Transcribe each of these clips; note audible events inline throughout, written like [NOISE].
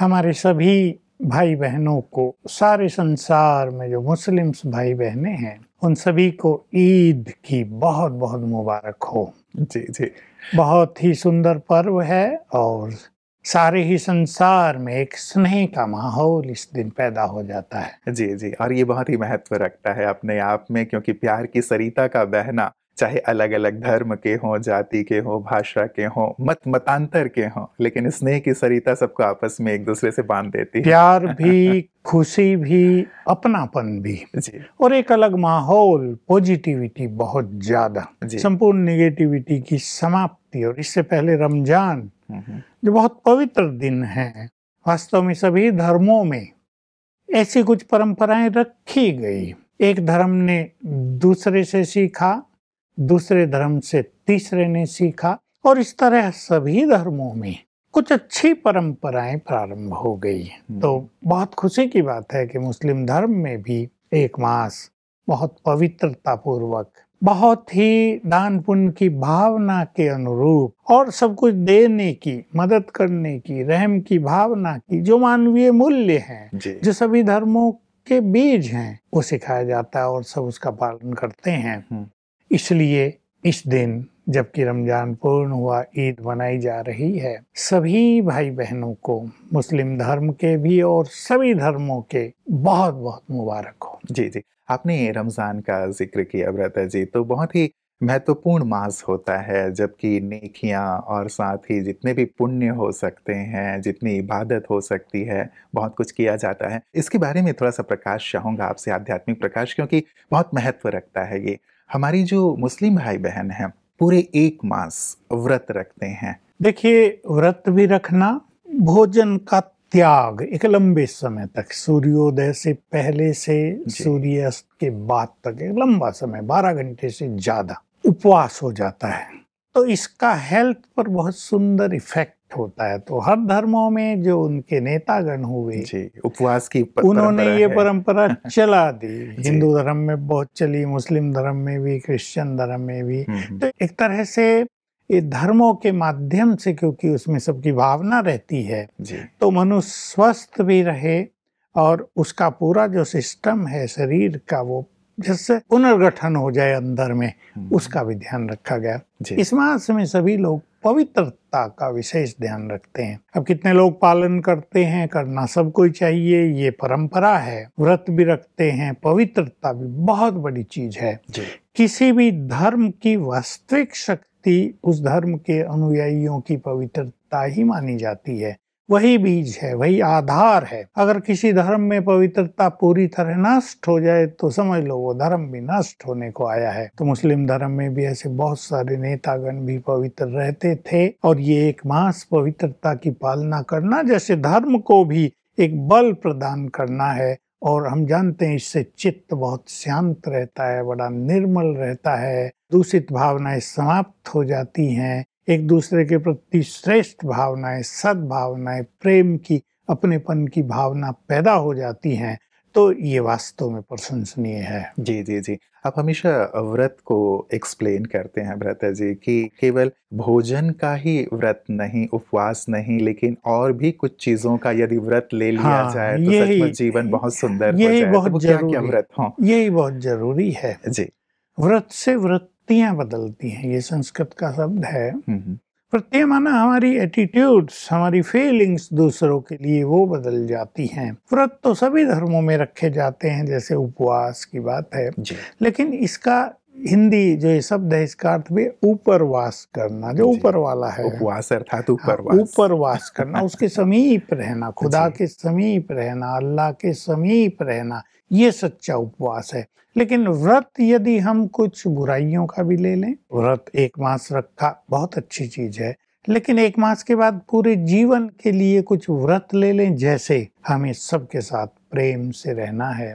हमारे सभी भाई बहनों को सारे संसार में जो मुस्लिम्स भाई बहने हैं उन सभी को ईद की बहुत बहुत मुबारक हो जी जी बहुत ही सुंदर पर्व है और सारे ही संसार में एक स्नेह का माहौल इस दिन पैदा हो जाता है जी जी और ये बहुत ही महत्व रखता है अपने आप में क्योंकि प्यार की सरिता का बहना चाहे अलग अलग धर्म के हों जाति के हों भाषा के हों मत मतांतर के हों लेकिन स्नेह की सरिता सबको आपस में एक दूसरे से बांध देती है प्यार [LAUGHS] भी खुशी भी अपनापन भी जी और एक अलग माहौल पॉजिटिविटी बहुत ज्यादा संपूर्ण नेगेटिविटी की समाप्ति और इससे पहले रमजान हम्म, हम्म। जो बहुत पवित्र दिन है वास्तव में सभी धर्मों में ऐसी कुछ परंपराएं रखी गई एक धर्म ने दूसरे से सीखा दूसरे धर्म से तीसरे ने सीखा और इस तरह सभी धर्मों में कुछ अच्छी परंपराएं प्रारंभ हो गई हम्म। तो बहुत खुशी की बात है कि मुस्लिम धर्म में भी एक मास बहुत पवित्रता पूर्वक बहुत ही दान पुण्य की भावना के अनुरूप और सब कुछ देने की मदद करने की रहम की भावना की जो मानवीय मूल्य हैं जो सभी धर्मों के बीज हैं वो सिखाया जाता है और सब उसका पालन करते हैं हम्म। इसलिए इस दिन जबकि रमजान पूर्ण हुआ ईद मनाई जा रही है सभी भाई बहनों को मुस्लिम धर्म के भी और सभी धर्मों के बहुत बहुत मुबारक हो जी जी आपने रमज़ान का जिक्र किया व्रता जी तो बहुत ही महत्वपूर्ण मास होता है जबकि नेकियां और साथ ही जितने भी पुण्य हो सकते हैं जितनी इबादत हो सकती है बहुत कुछ किया जाता है इसके बारे में थोड़ा सा प्रकाश चाहूंगा आपसे आध्यात्मिक प्रकाश क्योंकि बहुत महत्व रखता है ये हमारी जो मुस्लिम भाई बहन हैं पूरे एक मास व्रत रखते हैं देखिए व्रत भी रखना भोजन का त्याग एक लंबे समय तक सूर्योदय से पहले से सूर्यास्त के बाद तक एक लंबा समय बारह घंटे से ज्यादा उपवास हो जाता है तो इसका हेल्थ पर बहुत सुंदर इफेक्ट होता है तो हर धर्मों में जो उनके नेतागण हुए जी उपवास की उन्होंने ये परंपरा [LAUGHS] चला दी हिंदू धर्म में बहुत चली मुस्लिम धर्म में भी क्रिश्चियन धर्म में भी हम्म, हम्म। तो एक तरह से ये धर्मों के माध्यम से क्योंकि उसमें सबकी भावना रहती है तो मनुष्य स्वस्थ भी रहे और उसका पूरा जो सिस्टम है शरीर का वो जिससे पुनर्गठन हो जाए अंदर में हम्म। उसका भी ध्यान रखा गया इस मास में सभी लोग पवित्रता का विशेष ध्यान रखते हैं अब कितने लोग पालन करते हैं करना सबको चाहिए ये परंपरा है व्रत भी रखते हैं पवित्रता भी बहुत बड़ी चीज है किसी भी धर्म की वास्तविक शक्ति उस धर्म के अनुयायियों की पवित्रता ही मानी जाती है वही बीज है वही आधार है अगर किसी धर्म में पवित्रता पूरी तरह नष्ट हो जाए तो समझ लो वो धर्म भी नष्ट होने को आया है तो मुस्लिम धर्म में भी ऐसे बहुत सारे नेतागण भी पवित्र रहते थे और ये एक मास पवित्रता की पालना करना जैसे धर्म को भी एक बल प्रदान करना है और हम जानते हैं इससे चित्त बहुत शांत रहता है बड़ा निर्मल रहता है दूषित भावनाएं समाप्त हो जाती हैं एक दूसरे के प्रति श्रेष्ठ भावनाएं सद्भावनाएं प्रेम की अपनेपन की भावना पैदा हो जाती हैं तो ये वास्तव में प्रशंसनीय है जी जी जी आप हमेशा व्रत को एक्सप्लेन करते हैं व्रत जी कि केवल भोजन का ही व्रत नहीं उपवास नहीं लेकिन और भी कुछ चीजों का यदि व्रत ले लिया हाँ, जाए तो सचमुच जीवन बहुत सुंदर यही तो बहुत तो जरूरी क्या, क्या व्रत हो यही बहुत जरूरी है जी व्रत से व्रत प्रवृत्तियां बदलती हैं ये संस्कृत का शब्द है हम्म, हम्म। प्रत्यय माना हमारी एटीट्यूड्स हमारी फीलिंग्स दूसरों के लिए वो बदल जाती हैं व्रत तो सभी धर्मों में रखे जाते हैं जैसे उपवास की बात है लेकिन इसका हिंदी जो ये शब्द है इसका अर्थ भी ऊपर करना जो ऊपर वाला है उपवास अर्थात हाँ, ऊपर वास ऊपर करना उसके [LAUGHS] समीप रहना खुदा के समीप रहना अल्लाह के समीप रहना ये सच्चा उपवास है लेकिन व्रत यदि हम कुछ बुराइयों का भी ले लें व्रत एक मास रखा बहुत अच्छी चीज है लेकिन एक मास के बाद पूरे जीवन के लिए कुछ व्रत ले लें जैसे हमें सबके साथ प्रेम से रहना है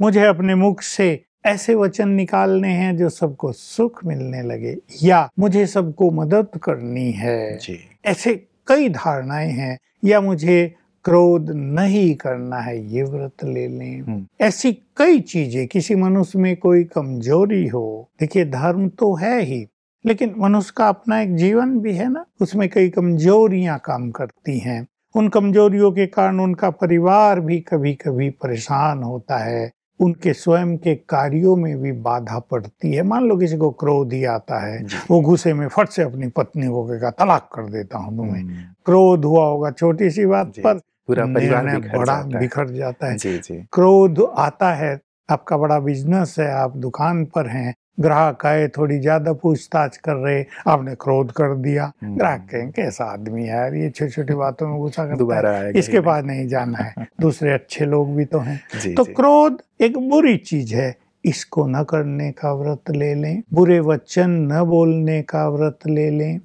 मुझे अपने मुख से ऐसे वचन निकालने हैं जो सबको सुख मिलने लगे या मुझे सबको मदद करनी है जी। ऐसे कई धारणाएं हैं या मुझे क्रोध नहीं करना है ये व्रत ले लें हम्म। ऐसी कई चीजें किसी मनुष्य में कोई कमजोरी हो देखिए धर्म तो है ही लेकिन मनुष्य का अपना एक जीवन भी है ना उसमें कई कमजोरियां काम करती हैं उन कमजोरियों के कारण उनका परिवार भी कभी कभी परेशान होता है उनके स्वयं के कार्यों में भी बाधा पड़ती है मान लो किसी को क्रोध ही आता है वो गुस्से में फट से अपनी पत्नी को कहेगा तलाक कर देता हूँ तुम्हें हम्म। क्रोध हुआ होगा छोटी सी बात पर पूरा परिवार बड़ा बिखर जाता है जी, जी। क्रोध आता है आपका बड़ा बिजनेस है आप दुकान पर हैं ग्राहक आए थोड़ी ज्यादा पूछताछ कर रहे आपने क्रोध कर दिया हम्म। ग्राहक कहें कैसा आदमी है ये छोटी छोटी [LAUGHS] बातों में गुस्सा कर है इसके पास नहीं जाना है [LAUGHS] दूसरे अच्छे लोग भी तो हैं तो क्रोध एक बुरी चीज है इसको न करने का व्रत ले लें बुरे वचन न बोलने का व्रत ले लें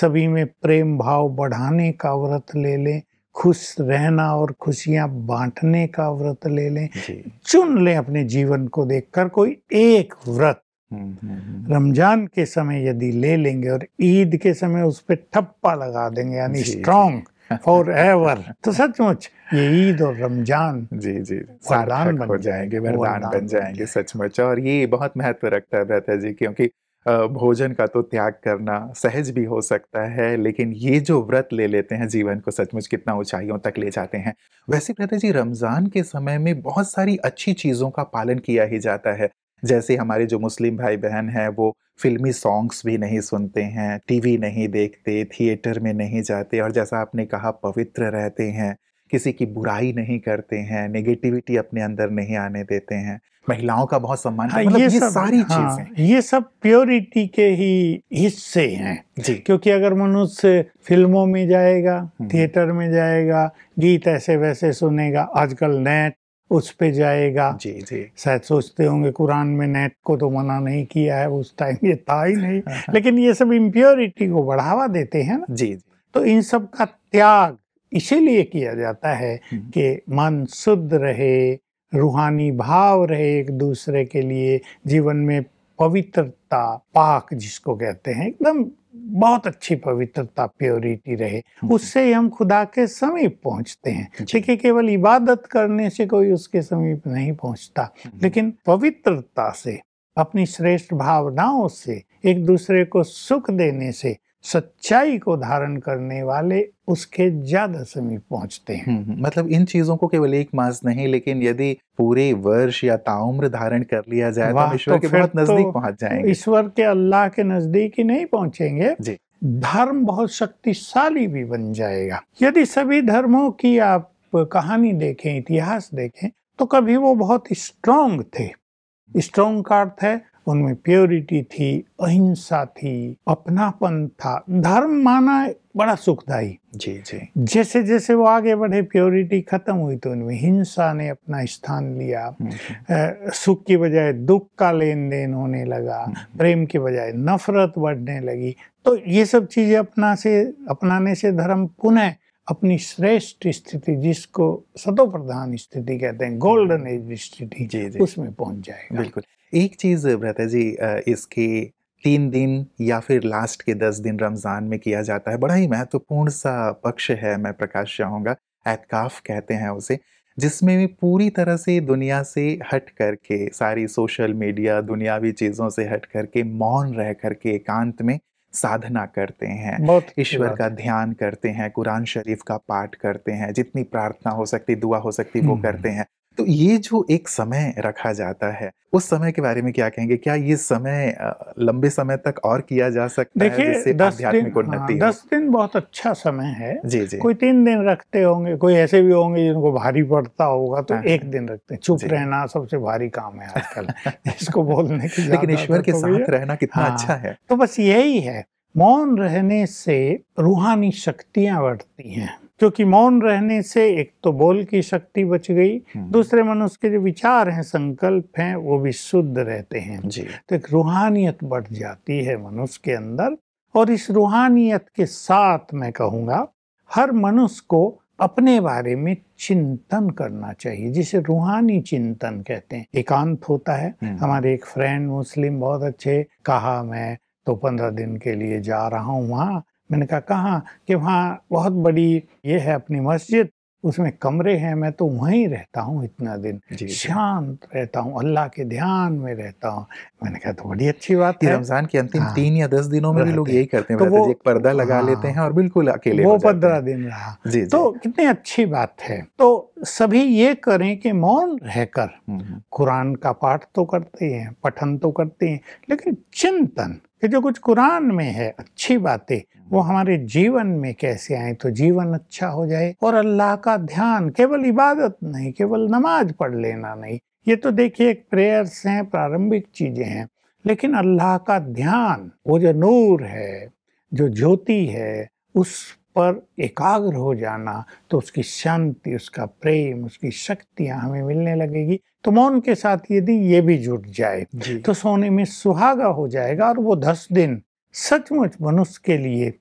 सभी में प्रेम भाव बढ़ाने का व्रत ले लें खुश रहना और खुशियां बांटने का व्रत ले लें चुन लें अपने जीवन को देखकर कोई एक व्रत हम्म, हम्म, हम्म। रमजान के समय यदि ले लेंगे और ईद के समय उस पर ठप्पा लगा देंगे यानी स्ट्रॉन्ग फॉर एवर तो सचमुच ये ईद और रमजान जी जी वरदान बन जाएंगे वरदान बन जाएंगे सचमुच और ये बहुत महत्व रखता है ब्रता जी क्योंकि भोजन का तो त्याग करना सहज भी हो सकता है लेकिन ये जो व्रत ले लेते हैं जीवन को सचमुच कितना ऊंचाइयों तक ले जाते हैं वैसे कहते जी रमज़ान के समय में बहुत सारी अच्छी चीज़ों का पालन किया ही जाता है जैसे हमारे जो मुस्लिम भाई बहन हैं वो फिल्मी सॉन्ग्स भी नहीं सुनते हैं टीवी नहीं देखते थिएटर में नहीं जाते और जैसा आपने कहा पवित्र रहते हैं किसी की बुराई नहीं करते हैं नेगेटिविटी अपने अंदर नहीं आने देते हैं महिलाओं का बहुत सम्मान हाँ, मतलब ये, ये सब, सारी हाँ, चीजें ये सब प्योरिटी के ही हिस्से हैं जी क्योंकि अगर मनुष्य फिल्मों में जाएगा थिएटर हम्म। में जाएगा गीत ऐसे वैसे सुनेगा आजकल नेट उस पे जाएगा जी जी शायद सोचते होंगे कुरान में नेट को तो मना नहीं किया है उस टाइम ये था ही नहीं [LAUGHS] लेकिन ये सब इम्प्योरिटी को बढ़ावा देते हैं ना जी, जी तो इन सब का त्याग इसीलिए किया जाता है हम्म। कि मन शुद्ध रहे रूहानी भाव रहे एक दूसरे के लिए जीवन में पवित्रता पाक जिसको कहते हैं एकदम बहुत अच्छी पवित्रता प्योरिटी रहे हम्म। उससे हम खुदा के समीप पहुंचते हैं ठीक है केवल इबादत करने से कोई उसके समीप नहीं पहुंचता हम्म। लेकिन पवित्रता से अपनी श्रेष्ठ भावनाओं से एक दूसरे को सुख देने से सच्चाई को धारण करने वाले उसके ज्यादा समीप पहुंचते हैं हम्म, हम्म। मतलब इन चीजों को केवल एक मास नहीं लेकिन यदि पूरे वर्ष या ताउम्र धारण कर लिया जाए तो ईश्वर तो के बहुत तो नजदीक तो पहुंच जाएंगे ईश्वर के अल्लाह के नजदीक ही नहीं पहुंचेंगे जी धर्म बहुत शक्तिशाली भी बन जाएगा यदि सभी धर्मों की आप कहानी देखें इतिहास देखें तो कभी वो बहुत स्ट्रोंग थे स्ट्रोंग का अर्थ है उनमें प्योरिटी थी अहिंसा थी अपनापन था धर्म माना बड़ा सुखदायी जी जी जैसे जैसे वो आगे बढ़े प्योरिटी खत्म हुई तो उनमें हिंसा ने अपना स्थान लिया हम्म, हम्म। सुख की बजाय दुख का लेन देन होने लगा हम्म, प्रेम के बजाय नफरत बढ़ने लगी तो ये सब चीजें अपना से अपनाने से धर्म पुनः अपनी श्रेष्ठ स्थिति जिसको सतोप्रधान स्थिति कहते हैं गोल्डन हम्म। एज स्थिति उसमें पहुंच जाएगा बिल्कुल एक चीज़ भ्रता जी इसके तीन दिन या फिर लास्ट के दस दिन रमज़ान में किया जाता है बड़ा ही महत्वपूर्ण सा पक्ष है मैं प्रकाश चाहूँगा एतकाफ कहते हैं उसे जिसमें भी पूरी तरह से दुनिया से हट करके सारी सोशल मीडिया दुनियावी चीज़ों से हट करके मौन रह करके एकांत में साधना करते हैं ईश्वर का ध्यान करते हैं कुरान शरीफ का पाठ करते हैं जितनी प्रार्थना हो सकती दुआ हो सकती वो हम्म, करते हम्म। हैं तो ये जो एक समय रखा जाता है उस समय के बारे में क्या कहेंगे क्या ये समय लंबे समय तक और किया जा सकता है दस दिन, उन्नति हाँ, दस दिन बहुत अच्छा समय है जी जी कोई तीन दिन रखते होंगे कोई ऐसे भी होंगे जिनको भारी पड़ता होगा तो हाँ, हाँ। एक दिन रखते हैं चुप रहना सबसे भारी काम है आजकल इसको बोलने की [LAUGHS] लेकिन ईश्वर के तो साथ रहना कितना हाँ, अच्छा है तो बस यही है मौन रहने से रूहानी शक्तियां बढ़ती हैं क्योंकि मौन रहने से एक तो बोल की शक्ति बच गई हम्म। दूसरे मनुष्य के जो विचार हैं संकल्प हैं वो भी शुद्ध रहते हैं जी। तो एक रूहानियत बढ़ जाती है मनुष्य के अंदर और इस रूहानियत के साथ मैं कहूँगा हर मनुष्य को अपने बारे में चिंतन करना चाहिए जिसे रूहानी चिंतन कहते हैं एकांत होता है हम्म। हमारे एक फ्रेंड मुस्लिम बहुत अच्छे कहा मैं तो पंद्रह दिन के लिए जा रहा हूँ वहाँ मैंने कहा कहाँ कि वहाँ बहुत बड़ी ये है अपनी मस्जिद उसमें कमरे हैं मैं तो वहीं रहता हूँ इतना दिन शांत रहता हूँ अल्लाह के ध्यान में रहता हूँ मैंने कहा तो बड़ी अच्छी बात है रमजान के अंतिम हाँ, तीन या दस दिनों में भी लोग यही करते हैं तो वो, एक पर्दा लगा हाँ, लेते हैं और बिल्कुल अकेले वो पंद्रह दिन रहा जी, जी, तो कितनी अच्छी बात है तो सभी ये करें कि मौन रहकर हम्म, हम्म। कुरान का पाठ तो करते हैं पठन तो करते हैं लेकिन चिंतन कि जो कुछ कुरान में है अच्छी बातें वो हम्म। हमारे जीवन में कैसे आए तो जीवन अच्छा हो जाए और अल्लाह का ध्यान केवल इबादत नहीं केवल नमाज पढ़ लेना नहीं ये तो देखिए एक प्रेयर्स हैं प्रारंभिक चीज़ें हैं लेकिन अल्लाह का ध्यान वो जो नूर है जो ज्योति है उस पर एकाग्र हो जाना तो उसकी शांति उसका प्रेम उसकी शक्तियां हमें मिलने लगेगी तो मौन के साथ यदि ये भी जुट जाए तो सोने में सुहागा हो जाएगा और वो दस दिन सचमुच मनुष्य के लिए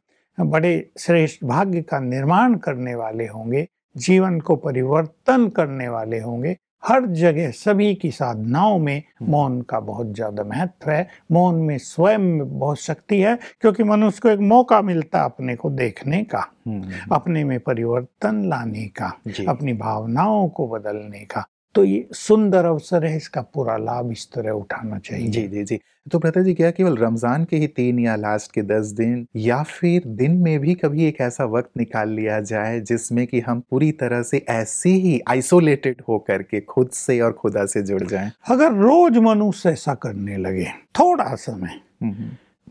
बड़े श्रेष्ठ भाग्य का निर्माण करने वाले होंगे जीवन को परिवर्तन करने वाले होंगे हर जगह सभी की साधनाओं में हम्म। मौन का बहुत ज़्यादा महत्व है मौन में स्वयं में बहुत शक्ति है क्योंकि मनुष्य को एक मौका मिलता है अपने को देखने का हम्म, हम्म, अपने में परिवर्तन लाने का अपनी भावनाओं को बदलने का तो ये सुंदर अवसर है इसका पूरा लाभ इस तरह उठाना चाहिए जी जी जी तो प्रता जी क्या केवल रमजान के ही तीन या लास्ट के दस दिन या फिर दिन में भी कभी एक ऐसा वक्त निकाल लिया जाए जिसमें कि हम पूरी तरह से ऐसे ही आइसोलेटेड होकर के खुद से और खुदा से जुड़ जाए अगर रोज मनुष्य ऐसा करने लगे थोड़ा समय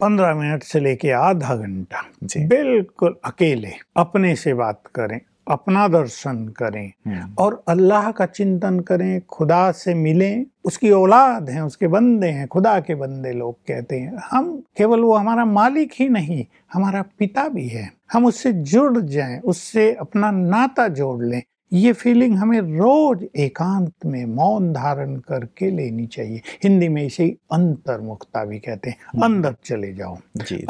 पंद्रह मिनट से लेके आधा घंटा बिल्कुल अकेले अपने से बात करें अपना दर्शन करें हम्म। और अल्लाह का चिंतन करें खुदा से मिलें उसकी औलाद हैं उसके बंदे हैं खुदा के बंदे लोग कहते हैं हम केवल वो हमारा मालिक ही नहीं हमारा पिता भी है हम उससे जुड़ जाएं उससे अपना नाता जोड़ लें ये फीलिंग हमें रोज एकांत में मौन धारण करके लेनी चाहिए हिंदी में इसे अंतर्मुखता भी कहते हैं हम्म। अंदर चले जाओ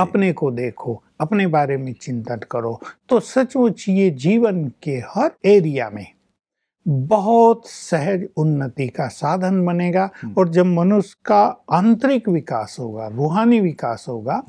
अपने को देखो अपने बारे में चिंतन करो तो सचमुच ये जीवन के हर एरिया में बहुत सहज उन्नति का साधन बनेगा हम्म। और जब मनुष्य का आंतरिक विकास होगा रूहानी विकास होगा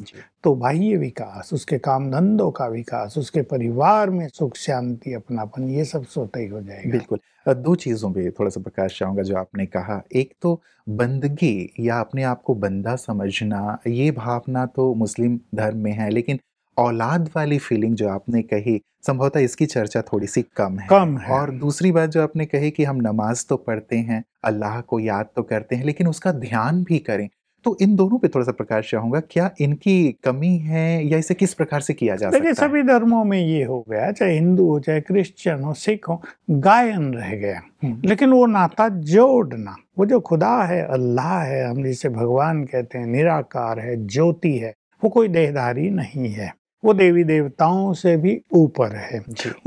तो बाह्य विकास उसके काम धंधों का विकास उसके परिवार में सुख शांति अपनापन ये सब स्वतः ही हो जाएगा बिल्कुल दो चीज़ों पे थोड़ा सा प्रकाश चाहूँगा जो आपने कहा एक तो बंदगी या अपने आप को बंदा समझना ये भावना तो मुस्लिम धर्म में है लेकिन औलाद वाली फीलिंग जो आपने कही संभवतः इसकी चर्चा थोड़ी सी कम है कम है और दूसरी बात जो आपने कही कि हम नमाज तो पढ़ते हैं अल्लाह को याद तो करते हैं लेकिन उसका ध्यान भी करें तो इन दोनों पे थोड़ा सा प्रकाश चाहूंगा क्या इनकी कमी है या इसे किस प्रकार से किया जा सकता है सभी धर्मों में ये हो गया चाहे हिंदू हो चाहे क्रिश्चियन हो सिख हो गायन रह गया हम्म। लेकिन वो नाता जोड़ना वो जो खुदा है अल्लाह है हम जिसे भगवान कहते हैं निराकार है ज्योति है वो कोई देहधारी नहीं है वो देवी देवताओं से भी ऊपर है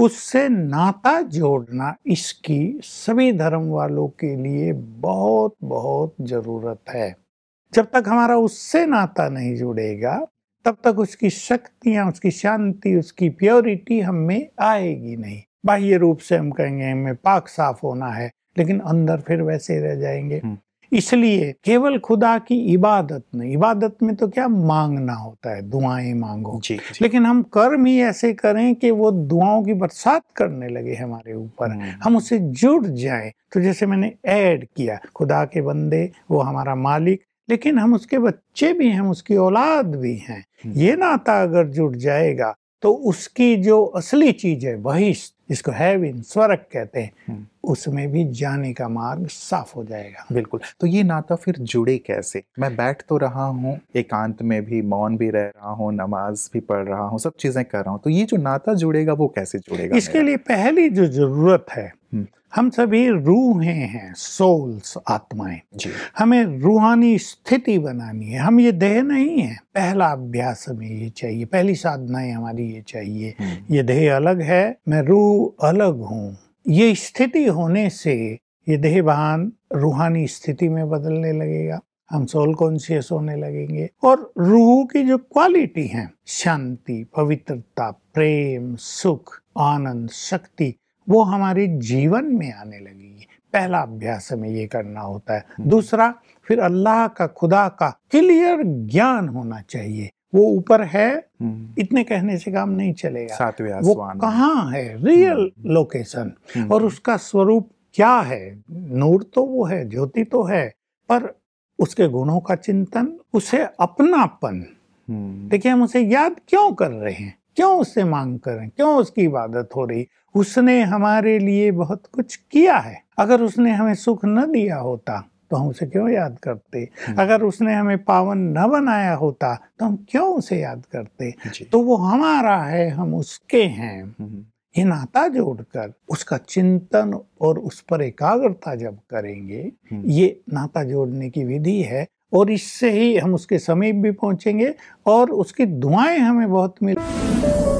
उससे नाता जोड़ना इसकी सभी धर्म वालों के लिए बहुत बहुत ज़रूरत है जब तक हमारा उससे नाता नहीं जुड़ेगा तब तक उसकी शक्तियां उसकी शांति उसकी प्योरिटी हम में आएगी नहीं बाह्य रूप से हम कहेंगे हमें पाक साफ होना है लेकिन अंदर फिर वैसे रह जाएंगे हम्म। इसलिए केवल खुदा की इबादत में इबादत में तो क्या मांगना होता है दुआएं मांगो जी, जी लेकिन हम कर्म ही ऐसे करें कि वो दुआओं की बरसात करने लगे हमारे ऊपर हम्म। हम उससे जुड़ जाए तो जैसे मैंने ऐड किया खुदा के बंदे वो हमारा मालिक लेकिन हम उसके बच्चे भी हैं उसकी औलाद भी हैं हम्म। ये नाता अगर जुड़ जाएगा तो उसकी जो असली चीज है बहिष्ठ जिसको हैविन स्वर्ग कहते हैं हम्म। उसमें भी जाने का मार्ग साफ हो जाएगा बिल्कुल तो ये नाता फिर जुड़े कैसे मैं बैठ तो रहा हूँ एकांत में भी मौन भी रह रहा हूँ नमाज भी पढ़ रहा हूँ सब चीजें कर रहा हूँ तो ये जो नाता जुड़ेगा वो कैसे जुड़ेगा इसके लिए पहली जो जरूरत है हम्म। हम सभी रूहें हैं सोल्स आत्माएं हमें रूहानी स्थिति बनानी है हम ये देह नहीं है पहला अभ्यास हमें ये चाहिए पहली साधनाएं हमारी ये चाहिए हम्म। ये देह अलग है मैं रूह अलग हूँ ये स्थिति होने से ये देहभान रूहानी स्थिति में बदलने लगेगा हम सोल कॉन्शियस होने लगेंगे और रूह की जो क्वालिटी है शांति पवित्रता प्रेम सुख आनंद शक्ति वो हमारे जीवन में आने लगेगी पहला अभ्यास हमें ये करना होता है हम्म। दूसरा फिर अल्लाह का खुदा का क्लियर ज्ञान होना चाहिए वो ऊपर है हम्म। इतने कहने से काम नहीं चलेगा सातवें वो कहाँ है रियल लोकेशन हम्म। हम्म। और उसका स्वरूप क्या है नूर तो वो है ज्योति तो है पर उसके गुणों का चिंतन उसे अपनापन देखिए हम उसे याद क्यों कर रहे हैं क्यों उससे मांग कर रहे हैं क्यों उसकी इबादत हो रही उसने हमारे लिए बहुत कुछ किया है अगर उसने हमें सुख न दिया होता तो हम उसे क्यों याद करते हम्म। अगर उसने हमें पावन न बनाया होता तो हम क्यों उसे याद करते तो वो हमारा है हम उसके हैं हम्म, हम्म। ये नाता जोड़कर उसका चिंतन और उस पर एकाग्रता जब करेंगे ये नाता जोड़ने की विधि है और इससे ही हम उसके समीप भी पहुंचेंगे और उसकी दुआएं हमें बहुत मिल